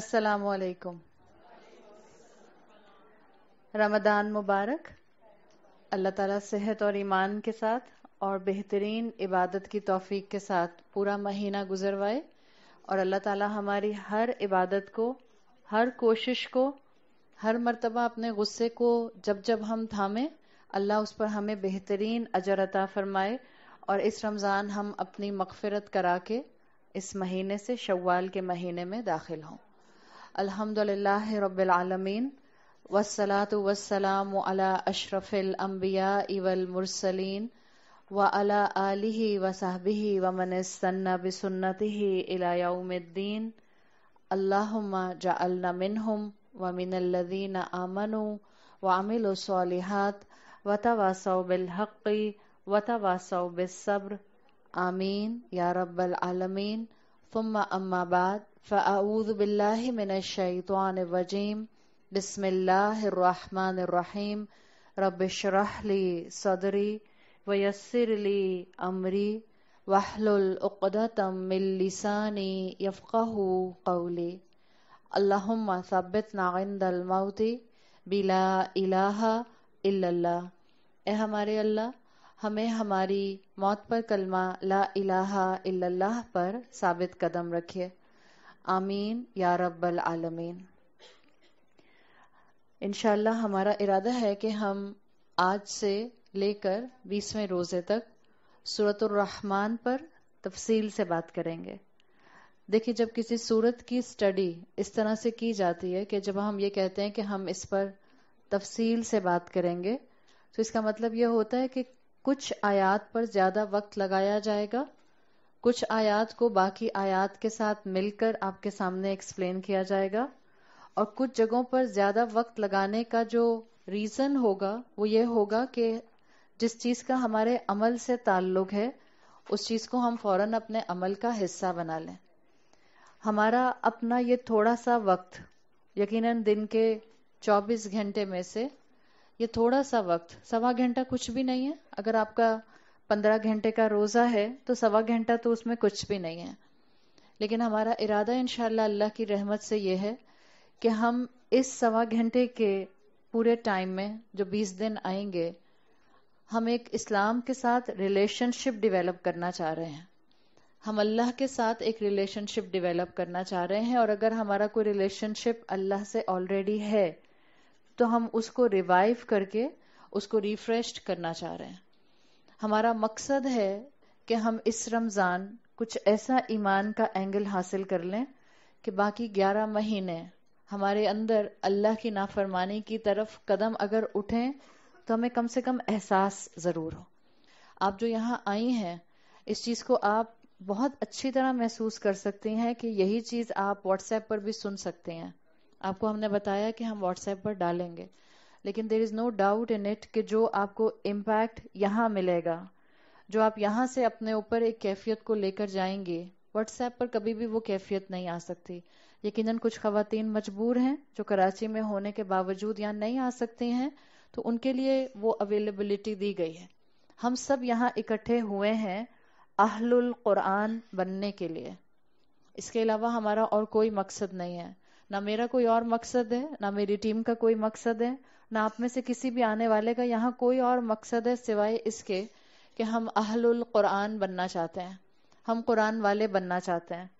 अस्सलाम वालेकुम रमदान मुबारक अल्लाह ताला सेहत और ईमान के साथ और बेहतरीन इबादत की तौफीक के साथ पूरा महीना गुजरवाए और अल्लाह ताला हमारी हर इबादत को हर कोशिश को हर मर्तबा अपने गुस्से को जब जब हम थामे अल्लाह उस पर हमें बेहतरीन अजर अता फरमाए और इस रमज़ान हम अपनी मगफरत करा के इस महीने से शव्वाल के महीने में दाखिल हों Alhamdulillahi Rabbil Alameen. Wassalatu wassalamu ala ashrafil anbiya wal mursaleen. Wa ala alihi wa sahbihi wa man istanna bi sunnatihi ila yawmiddin. Allahumma ja'alna minhum wa minal ladhina amanu wa amilu salihat wa tawasaw bil haqqi wa tawasaw bis sabr. Ameen ya Rabbal Alameen. ثم أما بعد فأعوذ بالله من الشيطان الرجيم بسم الله الرحمن الرحيم رب اشرح لي صدري ويسر لي أمري واحلل عقدة من لساني يفقه قولي اللهم ثبتنا عند الموت بلا إله إلا الله ए हमारे अल्लाह हमें हमारी मौत पर कलमा ला इलाहा इल्लल्लाह पर साबित कदम रखे आमीन या रब्बल आलमीन इनशाला हमारा इरादा है कि हम आज से लेकर बीसवें रोज़े तक रहमान पर तफसील से बात करेंगे देखिए जब किसी सूरत की स्टडी इस तरह से की जाती है कि जब हम ये कहते हैं कि हम इस पर तफसील से बात करेंगे तो इसका मतलब यह होता है कि कुछ आयात पर ज्यादा वक्त लगाया जाएगा कुछ आयात को बाकी आयात के साथ मिलकर आपके सामने एक्सप्लेन किया जाएगा और कुछ जगहों पर ज्यादा वक्त लगाने का जो रीजन होगा वो ये होगा कि जिस चीज का हमारे अमल से ताल्लुक है उस चीज को हम फौरन अपने अमल का हिस्सा बना लें हमारा अपना ये थोड़ा सा वक्त यकीनन दिन के 24 घंटे में से ये थोड़ा सा वक्त सवा घंटा कुछ भी नहीं है अगर आपका पंद्रह घंटे का रोज़ा है तो सवा घंटा तो उसमें कुछ भी नहीं है लेकिन हमारा इरादा इनशाला अल्लाह की रहमत से ये है कि हम इस सवा घंटे के पूरे टाइम में जो बीस दिन आएंगे हम एक इस्लाम के साथ रिलेशनशिप डेवलप करना चाह रहे हैं हम अल्लाह के साथ एक रिलेशनशिप डेवलप करना चाह रहे हैं और अगर हमारा कोई रिलेशनशिप अल्लाह से ऑलरेडी है तो हम उसको रिवाइव करके उसको रिफ्रेश करना चाह रहे हैं हमारा मकसद है कि हम इस रमज़ान कुछ ऐसा ईमान का एंगल हासिल कर लें कि बाकी ग्यारह महीने हमारे अंदर अल्लाह की नाफरमानी की तरफ कदम अगर उठें तो हमें कम से कम एहसास ज़रूर हो आप जो यहाँ आई हैं इस चीज़ को आप बहुत अच्छी तरह महसूस कर सकते हैं कि यही चीज़ आप व्हाट्सएप पर भी सुन सकते हैं आपको हमने बताया कि हम व्हाट्सएप पर डालेंगे लेकिन there is no doubt in it कि जो आपको इम्पैक्ट यहाँ मिलेगा जो आप यहाँ से अपने ऊपर एक कैफियत को लेकर जाएंगे व्हाट्सएप पर कभी भी वो कैफियत नहीं आ सकती यकीनन कुछ खातन मजबूर हैं जो कराची में होने के बावजूद यहाँ नहीं आ सकती हैं तो उनके लिए वो अवेलेबिलिटी दी गई है हम सब यहाँ इकट्ठे हुए हैं अहलुल कुरान बनने के लिए इसके अलावा हमारा और कोई मकसद नहीं है ना मेरा कोई और मकसद है ना मेरी टीम का कोई मकसद है ना आप में से किसी भी आने वाले का यहाँ कोई और मकसद है सिवाय इसके कि हम अहलुल कुरान बनना चाहते हैं हम कुरान वाले बनना चाहते हैं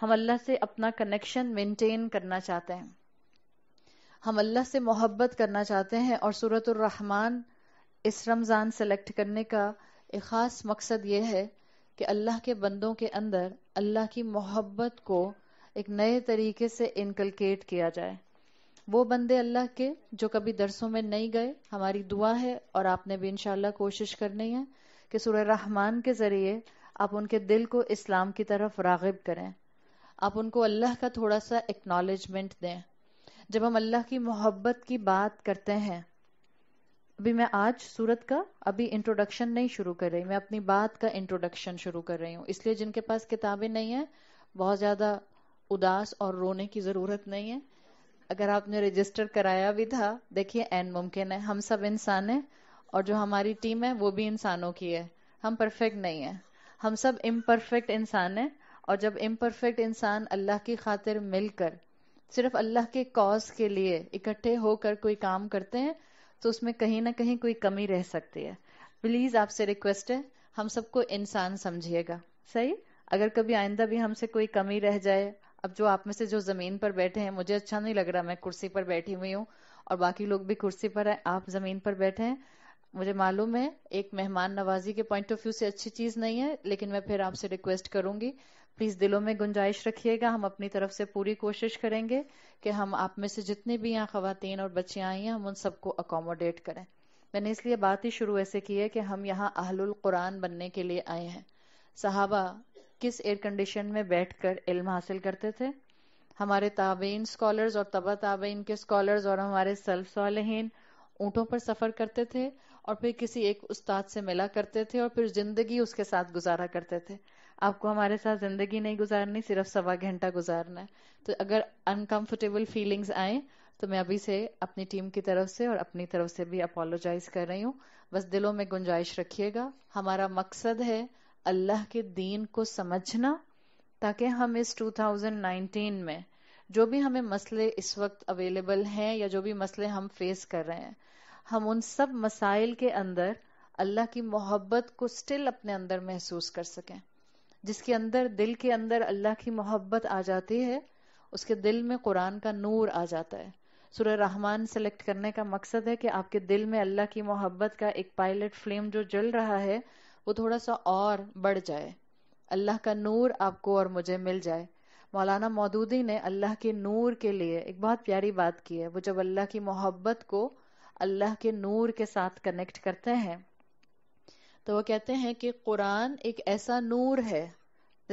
हम अल्लाह से अपना कनेक्शन मेंटेन करना चाहते हैं हम अल्लाह से मोहब्बत करना चाहते हैं और सूरत रहमान इस रमज़ान सेलेक्ट करने का एक ख़ास मकसद ये है कि अल्लाह के बंदों के अंदर अल्लाह की मोहब्बत को एक नए तरीके से इनकलकेट किया जाए वो बंदे अल्लाह के जो कभी दरसों में नहीं गए हमारी दुआ है और आपने भी इनशाला कोशिश करनी है कि सुरह रहमान के जरिए आप उनके दिल को इस्लाम की तरफ रागिब करें आप उनको अल्लाह का थोड़ा सा एक्नॉलेजमेंट दें जब हम अल्लाह की मोहब्बत की बात करते हैं अभी मैं आज सूरत का अभी इंट्रोडक्शन नहीं शुरू कर रही मैं अपनी बात का इंट्रोडक्शन शुरू कर रही हूँ इसलिए जिनके पास किताबें नहीं है बहुत ज्यादा उदास और रोने की जरूरत नहीं है अगर आपने रजिस्टर कराया भी था देखिए एन मुमकिन है हम सब इंसान हैं और जो हमारी टीम है वो भी इंसानों की है हम परफेक्ट नहीं है हम सब इम्परफेक्ट इंसान हैं और जब इम्परफेक्ट इंसान अल्लाह की खातिर मिलकर सिर्फ अल्लाह के कॉज के लिए इकट्ठे होकर कोई काम करते हैं तो उसमें कहीं ना कहीं कोई कमी रह सकती है प्लीज आपसे रिक्वेस्ट है हम सबको इंसान समझिएगा सही अगर कभी आइंदा भी हमसे कोई कमी रह जाए अब जो आप में से जो जमीन पर बैठे हैं मुझे अच्छा नहीं लग रहा मैं कुर्सी पर बैठी हुई हूँ और बाकी लोग भी कुर्सी पर है आप जमीन पर बैठे हैं मुझे मालूम है एक मेहमान नवाजी के पॉइंट ऑफ व्यू से अच्छी चीज नहीं है लेकिन मैं फिर आपसे रिक्वेस्ट करूंगी प्लीज दिलों में गुंजाइश रखिएगा हम अपनी तरफ से पूरी कोशिश करेंगे कि हम आप में से जितने भी यहाँ खातन और बच्चियां आई हैं हम उन सबको अकोमोडेट करें मैंने इसलिए बात ही शुरू ऐसे की है कि हम यहाँ अहलुल कुरान बनने के लिए आए हैं सहाबा किस एयर कंडीशन में बैठकर इल्म हासिल करते थे हमारे ताबेन स्कॉलर्स और तबा ताबेन के स्कॉलर्स और हमारे सल्फ सालहन ऊँटों पर सफ़र करते थे और फिर किसी एक उस्ताद से मिला करते थे और फिर ज़िंदगी उसके साथ गुजारा करते थे आपको हमारे साथ ज़िंदगी नहीं गुजारनी सिर्फ सवा घंटा गुजारना है तो अगर अनकम्फर्टेबल फीलिंग्स आए तो मैं अभी से अपनी टीम की तरफ से और अपनी तरफ से भी अपोलोजाइज कर रही हूँ बस दिलों में गुंजाइश रखिएगा हमारा मकसद है अल्लाह के दीन को समझना ताकि हम इस 2019 में जो भी हमें मसले इस वक्त अवेलेबल हैं या जो भी मसले हम फेस कर रहे हैं हम उन सब मसाइल के अंदर अल्लाह की मोहब्बत को स्टिल अपने अंदर महसूस कर सकें जिसके अंदर दिल के अंदर अल्लाह की मोहब्बत आ जाती है उसके दिल में कुरान का नूर आ जाता है सुर रहमान सेलेक्ट करने का मकसद है कि आपके दिल में अल्लाह की मोहब्बत का एक पायलट फ्लेम जो जल रहा है वो थोड़ा सा और बढ़ जाए अल्लाह का नूर आपको और मुझे मिल जाए मौलाना मौदूदी ने अल्लाह के नूर के लिए एक बहुत प्यारी बात की है वो जब अल्लाह की मोहब्बत को अल्लाह के नूर के साथ कनेक्ट करते हैं तो वो कहते हैं कि कुरान एक ऐसा नूर है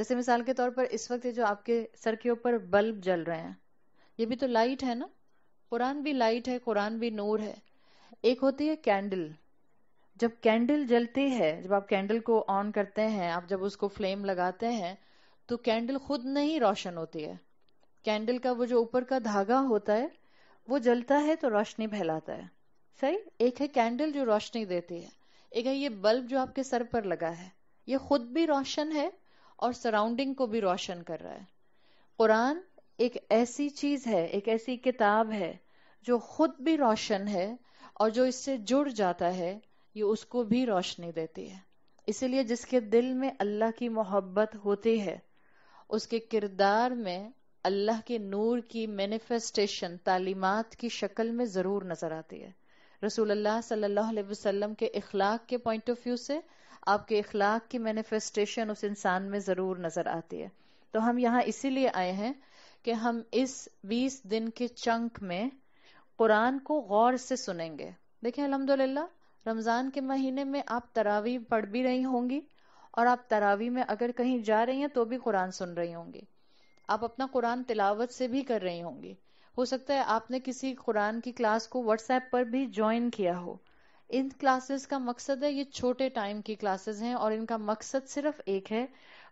जैसे मिसाल के तौर पर इस वक्त जो आपके सर के ऊपर बल्ब जल रहे हैं ये भी तो लाइट है ना कुरान भी लाइट है कुरान भी नूर है एक होती है कैंडल जब कैंडल जलती है जब आप कैंडल को ऑन करते हैं आप जब उसको फ्लेम लगाते हैं तो कैंडल खुद नहीं रोशन होती है कैंडल का वो जो ऊपर का धागा होता है वो जलता है तो रोशनी फैलाता है सही एक है कैंडल जो रोशनी देती है एक है ये बल्ब जो आपके सर पर लगा है ये खुद भी रोशन है और सराउंडिंग को भी रोशन कर रहा है कुरान एक ऐसी चीज है एक ऐसी किताब है जो खुद भी रोशन है और जो इससे जुड़ जाता है ये उसको भी रोशनी देती है इसीलिए जिसके दिल में अल्लाह की मोहब्बत होती है उसके किरदार में अल्लाह के नूर की मैनिफेस्टेशन तालीमत की शक्ल में जरूर नजर आती है रसूल अल्लाह सल्लल्लाहु अलैहि वसल्लम के इखलाक के पॉइंट ऑफ व्यू से आपके इखलाक की मैनिफेस्टेशन उस इंसान में जरूर नजर आती है तो हम यहाँ इसीलिए आए हैं कि हम इस 20 दिन के चंक में कुरान को गौर से सुनेंगे देखिए अलहमदुल्ला रमज़ान के महीने में आप तरावी पढ़ भी रही होंगी और आप तरावी में अगर कहीं जा रही हैं तो भी कुरान सुन रही होंगी आप अपना कुरान तिलावत से भी कर रही होंगी हो सकता है आपने किसी कुरान की क्लास को व्हाट्सएप पर भी ज्वाइन किया हो इन क्लासेस का मकसद है ये छोटे टाइम की क्लासेस हैं और इनका मकसद सिर्फ एक है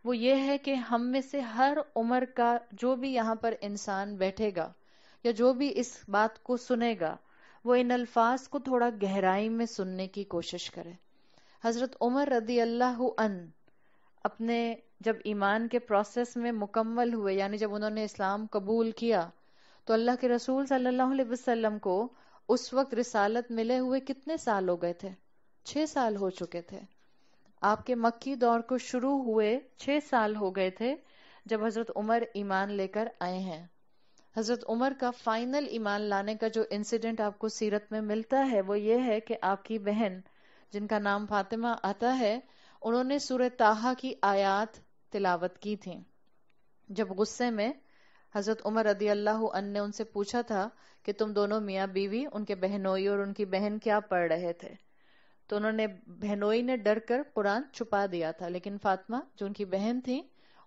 वो ये है कि हम में से हर उम्र का जो भी यहाँ पर इंसान बैठेगा या जो भी इस बात को सुनेगा वो इन अल्फाज को थोड़ा गहराई में सुनने की कोशिश करें हजरत उमर रदी अल्लाह अन अपने जब ईमान के प्रोसेस में मुकम्मल हुए यानी जब उन्होंने इस्लाम कबूल किया तो अल्लाह के रसूल सल्लल्लाहु अलैहि वसल्लम को उस वक्त रिसालत मिले हुए कितने साल हो गए थे छह साल हो चुके थे आपके मक्की दौर को शुरू हुए छह साल हो गए थे जब हजरत उमर ईमान लेकर आए हैं हजरत उमर का फाइनल ईमान लाने का जो इंसिडेंट आपको सीरत में मिलता है वो ये है कि आपकी बहन जिनका नाम फातिमा आता है उन्होंने सूर्य ताहा की आयात तिलावत की थी जब गुस्से में हजरत उमर अदी अल्लाह ने उनसे पूछा था कि तुम दोनों मियाँ बीवी उनके बहनोई और उनकी बहन क्या पढ़ रहे थे तो उन्होंने बहनोई ने डर कर कुरान छुपा दिया था लेकिन फातिमा जो उनकी बहन थी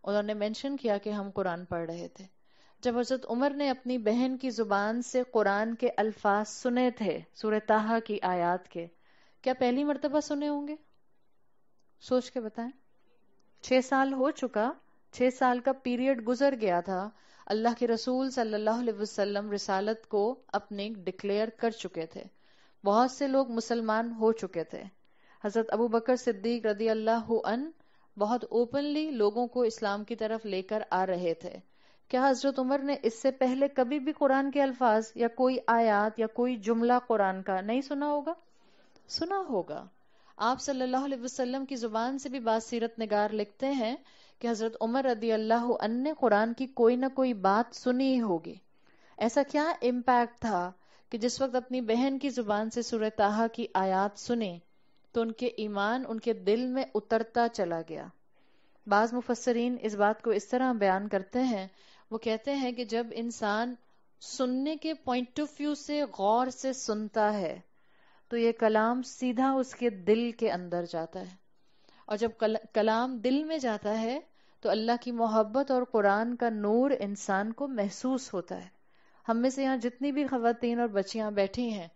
उन्होंने मेंशन किया कि हम कुरान पढ़ रहे थे जब हजरत उमर ने अपनी बहन की जुबान से कुरान के अल्फाज सुने थे सूरताहा की आयात के क्या पहली मरतबा सुने होंगे सोच के बताएं छह साल हो चुका छह साल का पीरियड गुजर गया था अल्लाह के रसूल सल्लल्लाहु अलैहि वसल्लम रिसालत को अपने डिक्लेयर कर चुके थे बहुत से लोग मुसलमान हो चुके थे हजरत अबू बकर सिद्दीक रदी अल्लाह अन बहुत ओपनली लोगों को इस्लाम की तरफ लेकर आ रहे थे क्या हजरत उमर ने इससे पहले कभी भी कुरान के अल्फाज या कोई आयात या कोई जुमला कुरान का नहीं सुना होगा सुना होगा आप सल्लल्लाहु अलैहि वसल्लम की जुबान से भी सीरत निगार लिखते हैं कि हजरत उमर रदी अल्लाह ने कुरान की कोई ना कोई बात सुनी होगी ऐसा क्या इम्पैक्ट था कि जिस वक्त अपनी बहन की जुबान से सूरत की आयात सुने तो उनके ईमान उनके दिल में उतरता चला गया बाज मुफसरीन इस बात को इस तरह बयान करते हैं वो कहते हैं कि जब इंसान सुनने के पॉइंट ऑफ व्यू से गौर से सुनता है तो ये कलाम सीधा उसके दिल के अंदर जाता है और जब कल, कलाम दिल में जाता है तो अल्लाह की मोहब्बत और कुरान का नूर इंसान को महसूस होता है हम में से यहाँ जितनी भी खातन और बच्चियां बैठी हैं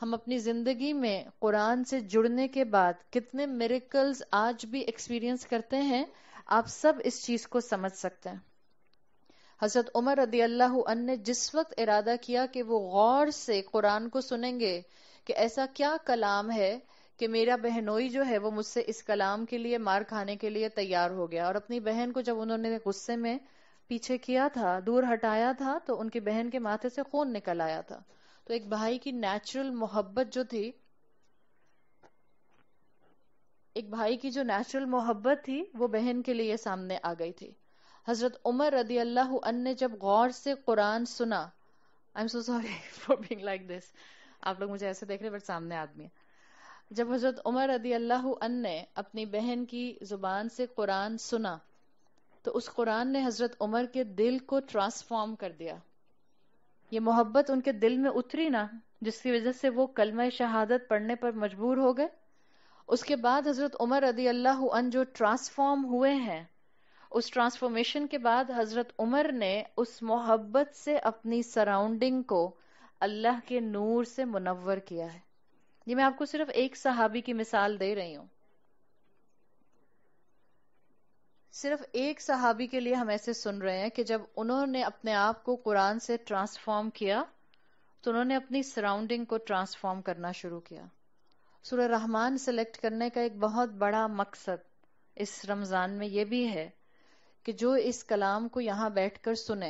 हम अपनी जिंदगी में कुरान से जुड़ने के बाद कितने मेरिकल्स आज भी एक्सपीरियंस करते हैं आप सब इस चीज को समझ सकते हैं हजरत उमर रदी अल्लाह ने जिस वक्त इरादा किया कि वो गौर से कुरान को सुनेंगे कि ऐसा क्या कलाम है कि मेरा बहनोई जो है वो मुझसे इस कलाम के लिए मार खाने के लिए तैयार हो गया और अपनी बहन को जब उन्होंने गुस्से में पीछे किया था दूर हटाया था तो उनकी बहन के माथे से खून निकल आया था तो एक भाई की नेचुरल मोहब्बत जो थी एक भाई की जो नेचुरल मोहब्बत थी वो बहन के लिए सामने आ गई थी हजरत उमर रदी अल्लाह ने जब गौर से कुरान सुना I am so sorry for being like this आप लोग मुझे ऐसे देख रहे बट सामने आदमी जब हजरत उमर रदी अल्लाह ने अपनी बहन की जुबान से कुरान सुना तो उस कुरान ने हजरत उमर के दिल को ट्रांसफॉर्म कर दिया ये मोहब्बत उनके दिल में उतरी ना जिसकी वजह से वो कलम शहादत पढ़ने पर मजबूर हो गए उसके बाद हजरत उमर रदी अल्लाह जो ट्रांसफॉर्म हुए हैं उस ट्रांसफॉर्मेशन के बाद हजरत उमर ने उस मोहब्बत से अपनी सराउंडिंग को अल्लाह के नूर से मुनवर किया है ये मैं आपको सिर्फ एक सहाबी की मिसाल दे रही हूं सिर्फ एक सहाबी के लिए हम ऐसे सुन रहे हैं कि जब उन्होंने अपने आप को कुरान से ट्रांसफॉर्म किया तो उन्होंने अपनी सराउंडिंग को ट्रांसफॉर्म करना शुरू किया सूर्य रहमान सेलेक्ट करने का एक बहुत बड़ा मकसद इस रमजान में यह भी है कि जो इस कलाम को यहाँ बैठकर सुने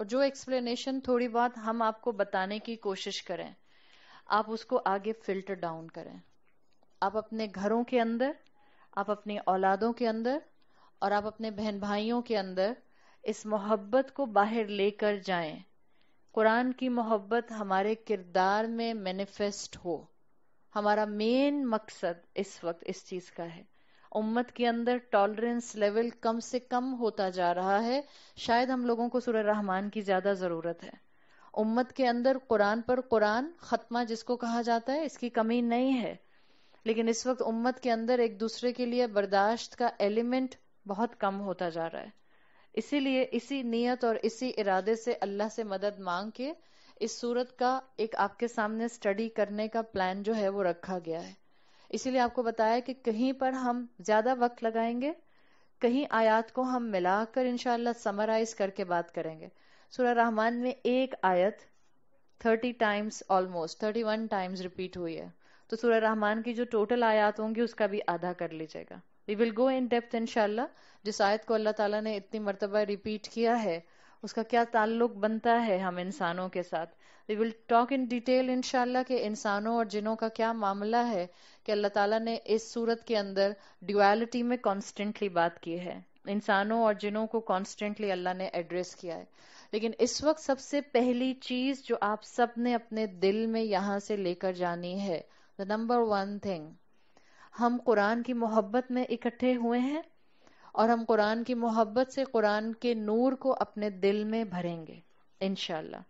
और जो एक्सप्लेनेशन थोड़ी बहुत हम आपको बताने की कोशिश करें आप उसको आगे फिल्टर डाउन करें आप अपने घरों के अंदर आप अपनी औलादों के अंदर और आप अपने बहन भाइयों के अंदर इस मोहब्बत को बाहर लेकर जाएं कुरान की मोहब्बत हमारे किरदार में मैनिफेस्ट हो हमारा मेन मकसद इस वक्त इस चीज का है उम्मत के अंदर टॉलरेंस लेवल कम से कम होता जा रहा है शायद हम लोगों को सुरह रहमान की ज्यादा जरूरत है उम्मत के अंदर कुरान पर कुरान खत्मा जिसको कहा जाता है इसकी कमी नहीं है लेकिन इस वक्त उम्मत के अंदर एक दूसरे के लिए बर्दाश्त का एलिमेंट बहुत कम होता जा रहा है इसीलिए इसी नियत और इसी इरादे से अल्लाह से मदद मांग के इस सूरत का एक आपके सामने स्टडी करने का प्लान जो है वो रखा गया है इसीलिए आपको बताया कि कहीं पर हम ज्यादा वक्त लगाएंगे कहीं आयात को हम मिलाकर इनशाला समराइज करके बात करेंगे सूर्य रहमान में एक आयत thirty times almost thirty one times repeat हुई है तो सूर्य रहमान की जो टोटल आयात होंगी उसका भी आधा कर लीजिएगा we will go in depth इनशाला जिस आयत को अल्लाह ताला ने इतनी मरतबा रिपीट किया है उसका क्या ताल्लुक बनता है हम इंसानों के साथ we will talk in detail इनशाला कि इंसानों और जिनों का क्या मामला है कि अल्लाह ताला ने इस सूरत के अंदर ड्यूअलिटी में कॉन्स्टेंटली बात की है इंसानों और जिनों को कॉन्स्टेंटली अल्लाह ने एड्रेस किया है लेकिन इस वक्त सबसे पहली चीज जो आप सब ने अपने दिल में यहां से लेकर जानी है द नंबर वन थिंग हम कुरान की मोहब्बत में इकट्ठे हुए हैं और हम कुरान की मोहब्बत से कुरान के नूर को अपने दिल में भरेंगे इनशाला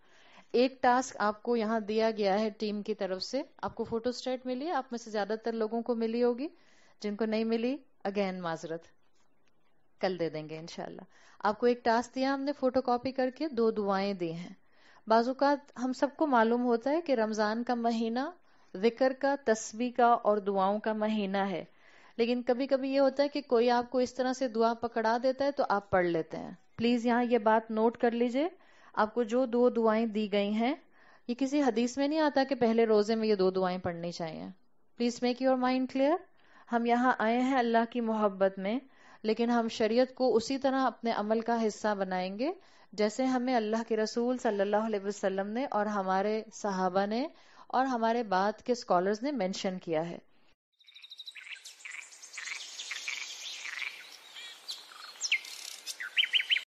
एक टास्क आपको यहाँ दिया गया है टीम की तरफ से आपको फोटो स्टेट मिली आप में से ज्यादातर लोगों को मिली होगी जिनको नहीं मिली अगेन माजरत कल दे देंगे इनशाला आपको एक टास्क दिया हमने फोटो कॉपी करके दो दुआएं दी हैं बाजूका हम सबको मालूम होता है कि रमजान का महीना जिक्र का तस्वीर का और दुआओं का महीना है लेकिन कभी कभी ये होता है कि कोई आपको इस तरह से दुआ पकड़ा देता है तो आप पढ़ लेते हैं प्लीज यहाँ ये बात नोट कर लीजिए आपको जो दो दुआएं दी गई हैं ये किसी हदीस में नहीं आता कि पहले रोजे में ये दो दुआएं पढ़नी चाहिए please make your mind clear हम यहाँ आए हैं अल्लाह की मोहब्बत में लेकिन हम शरीयत को उसी तरह अपने अमल का हिस्सा बनाएंगे जैसे हमें अल्लाह के रसूल सल्लल्लाहु अलैहि वसल्लम ने और हमारे सहाबा ने और हमारे बाद के स्कॉलर्स ने मेंशन किया है